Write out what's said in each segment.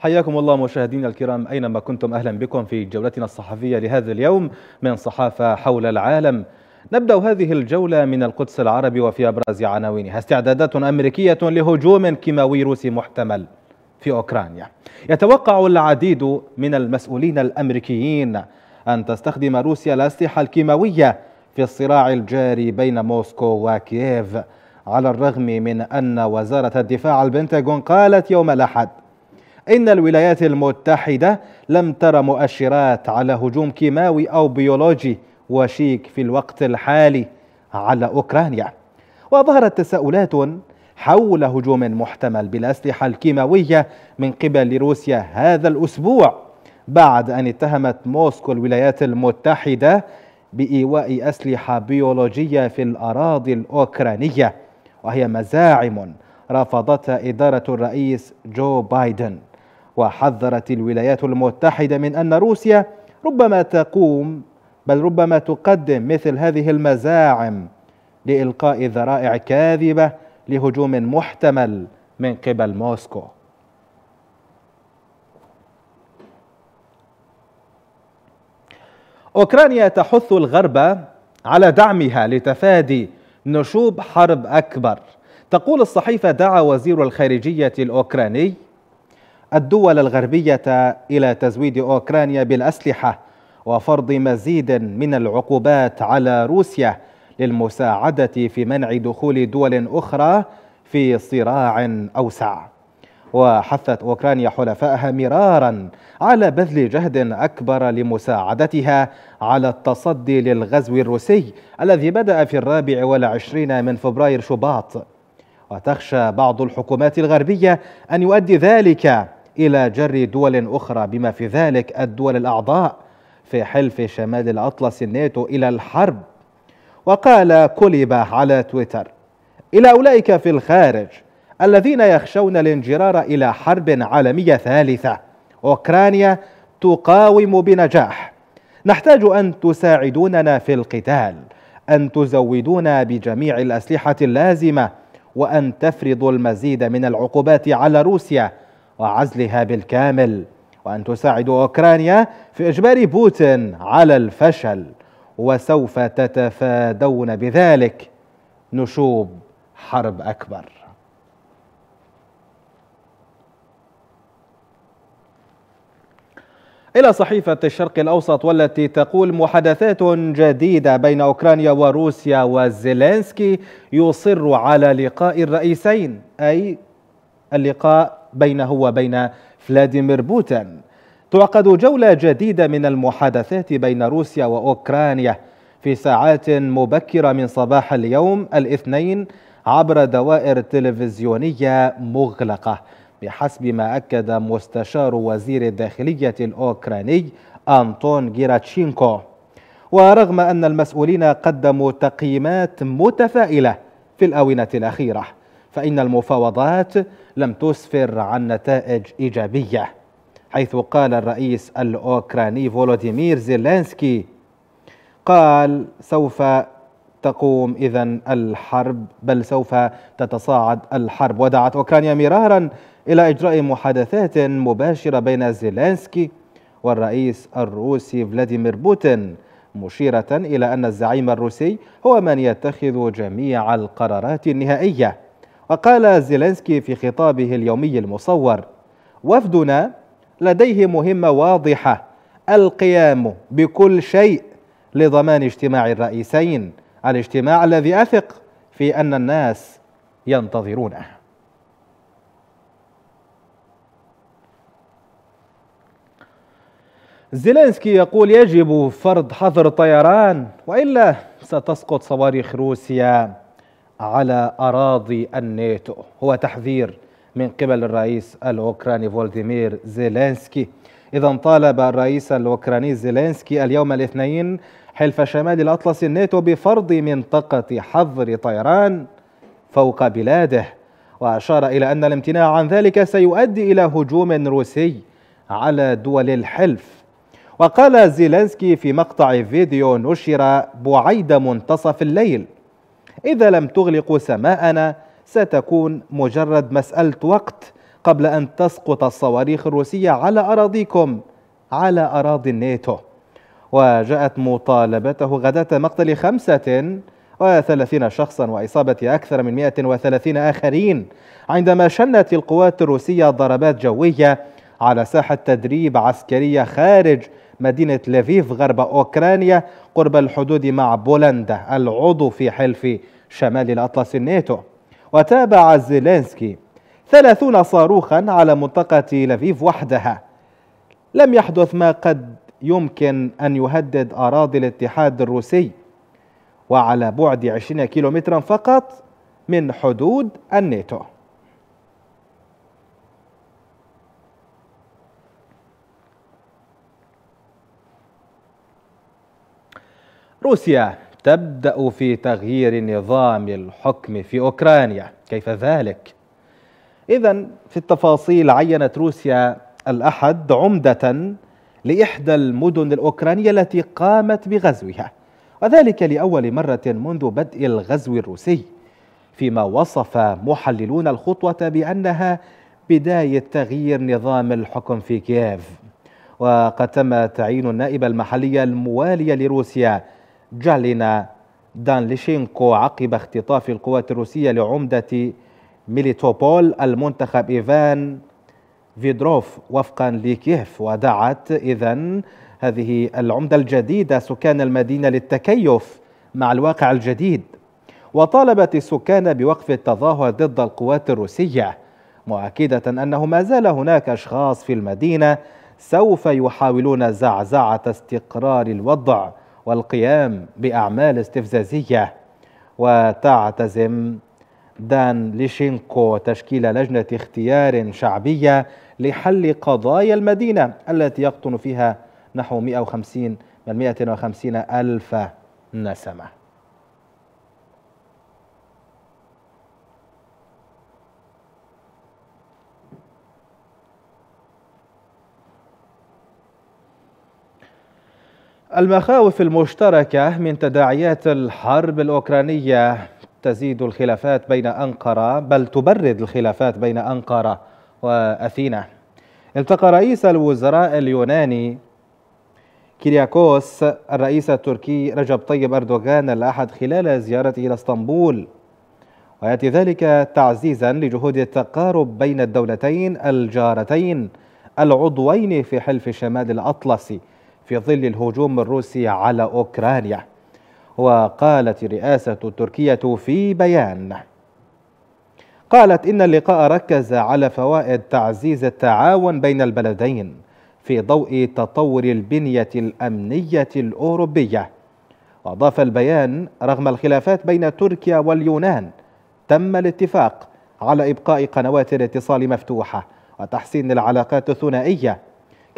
حياكم الله مشاهدينا الكرام أينما كنتم أهلا بكم في جولتنا الصحفية لهذا اليوم من صحافة حول العالم نبدأ هذه الجولة من القدس العربي وفي أبرز عناوينها استعدادات أمريكية لهجوم كيماوي روسي محتمل في أوكرانيا يتوقع العديد من المسؤولين الأمريكيين أن تستخدم روسيا الأسلحة الكيماوية في الصراع الجاري بين موسكو وكييف على الرغم من أن وزارة الدفاع البنتاغون قالت يوم الأحد إن الولايات المتحدة لم ترى مؤشرات على هجوم كيماوي أو بيولوجي وشيك في الوقت الحالي على أوكرانيا وظهرت تساؤلات حول هجوم محتمل بالأسلحة الكيماوية من قبل روسيا هذا الأسبوع بعد أن اتهمت موسكو الولايات المتحدة بإيواء أسلحة بيولوجية في الأراضي الأوكرانية وهي مزاعم رفضتها إدارة الرئيس جو بايدن وحذرت الولايات المتحدة من أن روسيا ربما تقوم بل ربما تقدم مثل هذه المزاعم لإلقاء ذرائع كاذبة لهجوم محتمل من قبل موسكو أوكرانيا تحث الغرب على دعمها لتفادي نشوب حرب أكبر تقول الصحيفة دعا وزير الخارجية الأوكراني الدول الغربية إلى تزويد أوكرانيا بالأسلحة وفرض مزيد من العقوبات على روسيا للمساعدة في منع دخول دول أخرى في صراع أوسع وحثت أوكرانيا حلفائها مرارا على بذل جهد أكبر لمساعدتها على التصدي للغزو الروسي الذي بدأ في الرابع والعشرين من فبراير شباط وتخشى بعض الحكومات الغربية أن يؤدي ذلك إلى جر دول أخرى بما في ذلك الدول الأعضاء في حلف شمال الأطلس الناتو إلى الحرب وقال كوليبا على تويتر إلى أولئك في الخارج الذين يخشون الانجرار إلى حرب عالمية ثالثة أوكرانيا تقاوم بنجاح نحتاج أن تساعدوننا في القتال أن تزودونا بجميع الأسلحة اللازمة وأن تفرضوا المزيد من العقوبات على روسيا وعزلها بالكامل وأن تساعد أوكرانيا في إجبار بوتين على الفشل وسوف تتفادون بذلك نشوب حرب أكبر إلى صحيفة الشرق الأوسط والتي تقول محادثات جديدة بين أوكرانيا وروسيا وزيلينسكي يصر على لقاء الرئيسين أي اللقاء بينه وبين فلاديمير بوتين تعقد جولة جديدة من المحادثات بين روسيا وأوكرانيا في ساعات مبكرة من صباح اليوم الاثنين عبر دوائر تلفزيونية مغلقة بحسب ما أكد مستشار وزير الداخلية الأوكراني أنطون جيراتشينكو ورغم أن المسؤولين قدموا تقييمات متفائلة في الآونة الأخيرة فإن المفاوضات لم تسفر عن نتائج إيجابية حيث قال الرئيس الأوكراني فولوديمير زيلينسكي قال سوف تقوم إذا الحرب بل سوف تتصاعد الحرب ودعت أوكرانيا مرارا إلى إجراء محادثات مباشرة بين زيلينسكي والرئيس الروسي فلاديمير بوتين مشيرة إلى أن الزعيم الروسي هو من يتخذ جميع القرارات النهائية وقال زيلينسكي في خطابه اليومي المصور وفدنا لديه مهمة واضحة القيام بكل شيء لضمان اجتماع الرئيسين الاجتماع الذي أثق في أن الناس ينتظرونه زيلينسكي يقول يجب فرض حظر الطيران وإلا ستسقط صواريخ روسيا على أراضي الناتو هو تحذير من قبل الرئيس الأوكراني فولديمير زيلينسكي إذا طالب الرئيس الأوكراني زيلينسكي اليوم الاثنين حلف شمال الأطلس الناتو بفرض منطقة حظر طيران فوق بلاده وأشار إلى أن الامتناع عن ذلك سيؤدي إلى هجوم روسي على دول الحلف وقال زيلينسكي في مقطع فيديو نشر بعيد منتصف الليل إذا لم تغلقوا سماءنا ستكون مجرد مسألة وقت قبل أن تسقط الصواريخ الروسية على أراضيكم على أراضي الناتو وجاءت مطالبته غداة مقتل خمسة وثلاثين شخصا وإصابة أكثر من 130 آخرين عندما شنت القوات الروسية ضربات جوية على ساحة تدريب عسكرية خارج مدينة لفيف غرب أوكرانيا قرب الحدود مع بولندا العضو في حلف شمال الأطلس الناتو وتابع زيلينسكي ثلاثون صاروخا على منطقة لفيف وحدها لم يحدث ما قد يمكن أن يهدد أراضي الاتحاد الروسي وعلى بعد 20 كيلومترا فقط من حدود الناتو روسيا تبدأ في تغيير نظام الحكم في أوكرانيا كيف ذلك؟ إذا في التفاصيل عينت روسيا الأحد عمدة لإحدى المدن الأوكرانية التي قامت بغزوها وذلك لأول مرة منذ بدء الغزو الروسي فيما وصف محللون الخطوة بأنها بداية تغيير نظام الحكم في كييف وقد تم تعيين النائبة المحلية الموالية لروسيا جالينا دانليشينكو عقب اختطاف القوات الروسية لعمدة ميليتوبول المنتخب إيفان فيدروف وفقا لكيف ودعت إذا هذه العمدة الجديدة سكان المدينة للتكيف مع الواقع الجديد وطالبت السكان بوقف التظاهر ضد القوات الروسية مؤكدة أنه ما زال هناك أشخاص في المدينة سوف يحاولون زعزعة استقرار الوضع والقيام بأعمال استفزازية وتعتزم دان ليشينكو تشكيل لجنة اختيار شعبية لحل قضايا المدينة التي يقطن فيها نحو 150 من 150 ألف نسمه المخاوف المشتركة من تداعيات الحرب الأوكرانية تزيد الخلافات بين أنقرة بل تبرد الخلافات بين أنقرة وأثينا التقى رئيس الوزراء اليوناني كيرياكوس الرئيس التركي رجب طيب أردوغان الأحد خلال زيارته إلى اسطنبول ويأتي ذلك تعزيزا لجهود التقارب بين الدولتين الجارتين العضوين في حلف الشمال الأطلسي في ظل الهجوم الروسي على أوكرانيا وقالت الرئاسة التركية في بيان قالت إن اللقاء ركز على فوائد تعزيز التعاون بين البلدين في ضوء تطور البنية الأمنية الأوروبية وأضاف البيان رغم الخلافات بين تركيا واليونان تم الاتفاق على إبقاء قنوات الاتصال مفتوحة وتحسين العلاقات الثنائية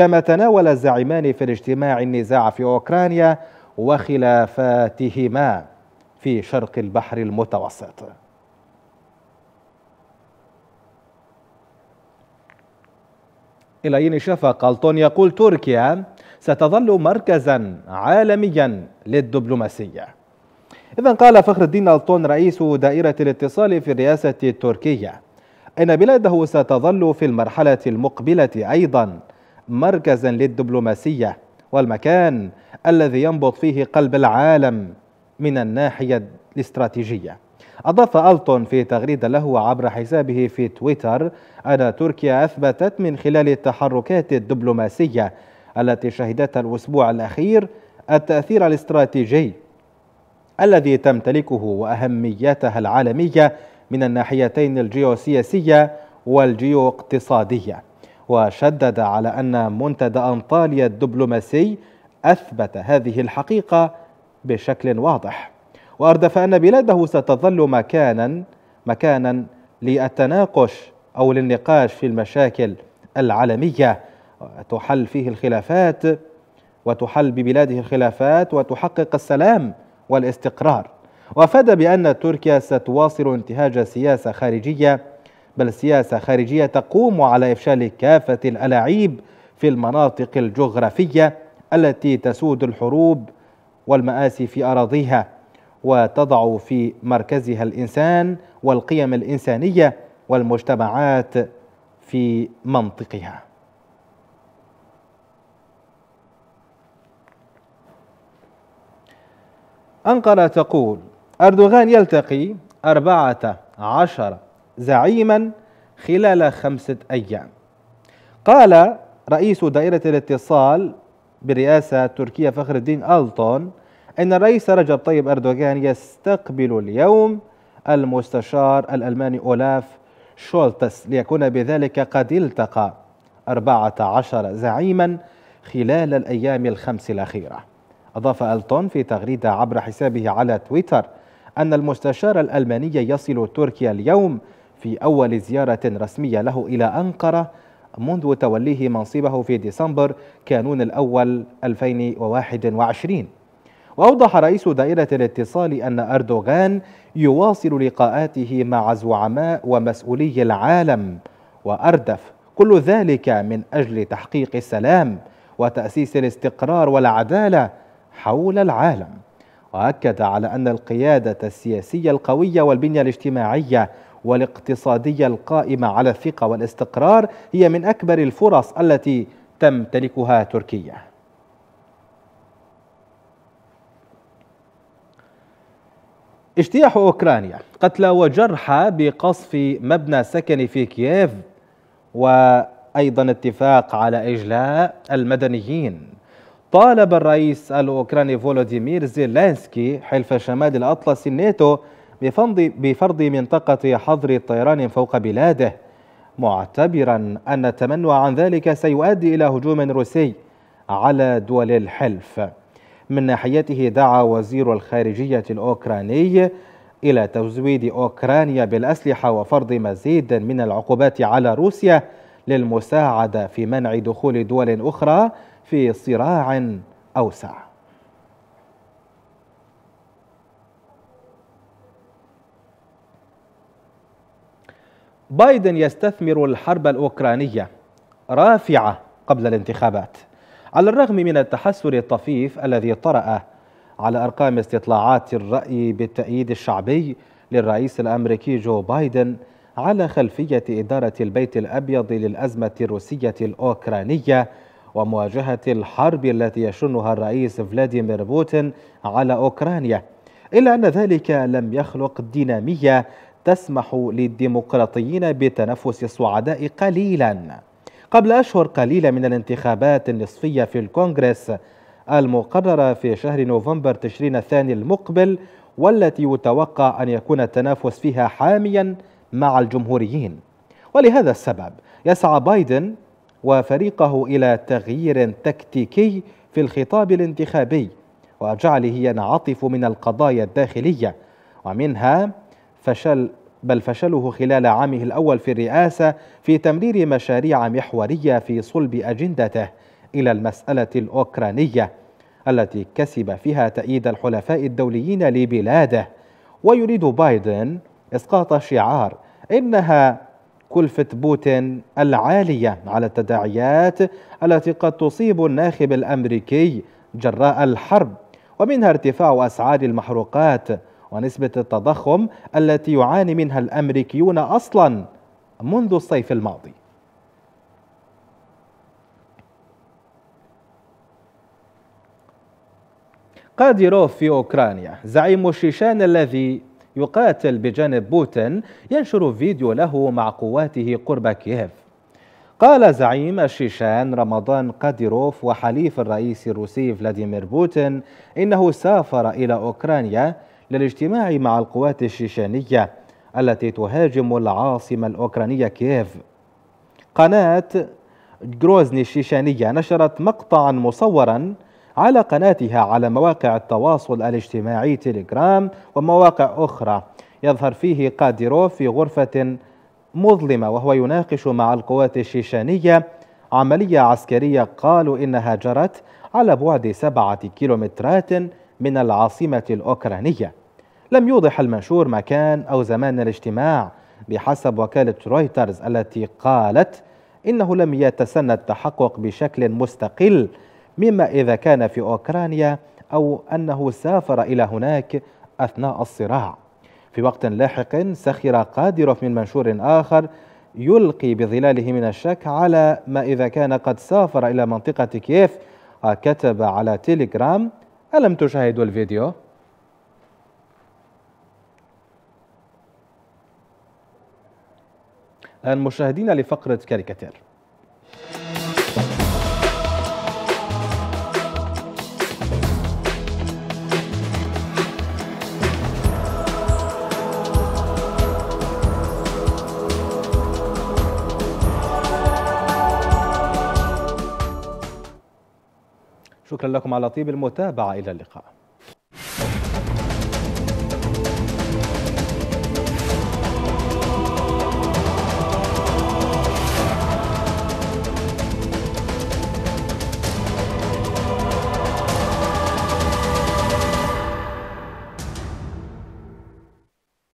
كما تناول الزعيمان في الاجتماع النزاع في أوكرانيا وخلافاتهما في شرق البحر المتوسط إلى أين شفق ألتون يقول تركيا ستظل مركزا عالميا للدبلوماسية إذا قال فخر الدين ألتون رئيس دائرة الاتصال في الرئاسة التركية أن بلاده ستظل في المرحلة المقبلة أيضا مركزا للدبلوماسية والمكان الذي ينبض فيه قلب العالم من الناحية الاستراتيجية أضاف ألتون في تغريدة له عبر حسابه في تويتر أن تركيا أثبتت من خلال التحركات الدبلوماسية التي شهدتها الأسبوع الأخير التأثير الاستراتيجي الذي تمتلكه وأهميتها العالمية من الناحيتين الجيوسياسية والجيواقتصادية وشدد على أن منتدى أنطاليا الدبلوماسي أثبت هذه الحقيقة بشكل واضح وأردف أن بلاده ستظل مكانا مكانا للتناقش أو للنقاش في المشاكل العالمية تحل فيه الخلافات وتحل ببلاده الخلافات وتحقق السلام والاستقرار وافاد بأن تركيا ستواصل انتهاج سياسة خارجية بل سياسة خارجية تقوم على إفشال كافة الألاعيب في المناطق الجغرافية التي تسود الحروب والمآسي في أراضيها وتضع في مركزها الإنسان والقيم الإنسانية والمجتمعات في منطقها أنقرة تقول أردوغان يلتقي أربعة عشر زعيما خلال خمسة أيام قال رئيس دائرة الاتصال برئاسة تركيا فخر الدين ألطون أن الرئيس رجب طيب أردوغان يستقبل اليوم المستشار الألماني أولاف شولتس ليكون بذلك قد التقى 14 زعيما خلال الأيام الخمس الأخيرة أضاف ألتون في تغريدة عبر حسابه على تويتر أن المستشار الألماني يصل تركيا اليوم في أول زيارة رسمية له إلى أنقرة منذ توليه منصبه في ديسمبر كانون الأول 2021 وأوضح رئيس دائرة الاتصال أن أردوغان يواصل لقاءاته مع زعماء ومسؤولي العالم وأردف كل ذلك من أجل تحقيق السلام وتأسيس الاستقرار والعدالة حول العالم وأكد على أن القيادة السياسية القوية والبنية الاجتماعية والاقتصادية القائمة على الثقة والاستقرار هي من أكبر الفرص التي تمتلكها تركيا اجتياح أوكرانيا قتلى وجرحى بقصف مبنى سكني في كييف وأيضا اتفاق على إجلاء المدنيين طالب الرئيس الأوكراني فولوديمير زيلينسكي حلف شمال الأطلسي الناتو بفرض, بفرض منطقة حظر طيران فوق بلاده معتبرا أن التمنع عن ذلك سيؤدي إلى هجوم روسي على دول الحلف من ناحيته دعا وزير الخارجية الأوكراني إلى تزويد أوكرانيا بالأسلحة وفرض مزيد من العقوبات على روسيا للمساعدة في منع دخول دول أخرى في صراع أوسع بايدن يستثمر الحرب الأوكرانية رافعة قبل الانتخابات على الرغم من التحسر الطفيف الذي طرأ على أرقام استطلاعات الرأي بالتأييد الشعبي للرئيس الأمريكي جو بايدن على خلفية إدارة البيت الأبيض للأزمة الروسية الأوكرانية ومواجهة الحرب التي يشنها الرئيس فلاديمير بوتين على أوكرانيا إلا أن ذلك لم يخلق دينامية تسمح للديمقراطيين بتنفس السعداء قليلا قبل أشهر قليلة من الانتخابات النصفية في الكونغرس المقررة في شهر نوفمبر تشرين الثاني المقبل والتي يتوقع أن يكون التنافس فيها حاميا مع الجمهوريين ولهذا السبب يسعى بايدن وفريقه إلى تغيير تكتيكي في الخطاب الانتخابي وجعله ينعطف من القضايا الداخلية ومنها فشل بل فشله خلال عامه الأول في الرئاسة في تمرير مشاريع محورية في صلب أجندته إلى المسألة الأوكرانية التي كسب فيها تأييد الحلفاء الدوليين لبلاده ويريد بايدن إسقاط شعار إنها كلفة بوتين العالية على التداعيات التي قد تصيب الناخب الأمريكي جراء الحرب ومنها ارتفاع أسعار المحروقات ونسبة التضخم التي يعاني منها الأمريكيون أصلا منذ الصيف الماضي قاديروف في أوكرانيا زعيم الشيشان الذي يقاتل بجانب بوتين ينشر فيديو له مع قواته قرب كييف قال زعيم الشيشان رمضان قاديروف وحليف الرئيس الروسي فلاديمير بوتين إنه سافر إلى أوكرانيا للاجتماع مع القوات الشيشانية التي تهاجم العاصمة الأوكرانية كييف قناة جروزني الشيشانية نشرت مقطعا مصورا على قناتها على مواقع التواصل الاجتماعي تيليجرام ومواقع أخرى يظهر فيه قاديروف في غرفة مظلمة وهو يناقش مع القوات الشيشانية عملية عسكرية قالوا إنها جرت على بعد سبعة كيلومترات من العاصمة الأوكرانية لم يوضح المنشور مكان أو زمان الاجتماع بحسب وكالة رويترز التي قالت إنه لم يتسنى التحقق بشكل مستقل مما إذا كان في أوكرانيا أو أنه سافر إلى هناك أثناء الصراع في وقت لاحق سخر قادروف من منشور آخر يلقي بظلاله من الشك على ما إذا كان قد سافر إلى منطقة كييف كتب على تيليجرام ألم تشاهدوا الفيديو؟ الآن مشاهدينا لفقرة كاريكاتير شكرا لكم على طيب المتابعة إلى اللقاء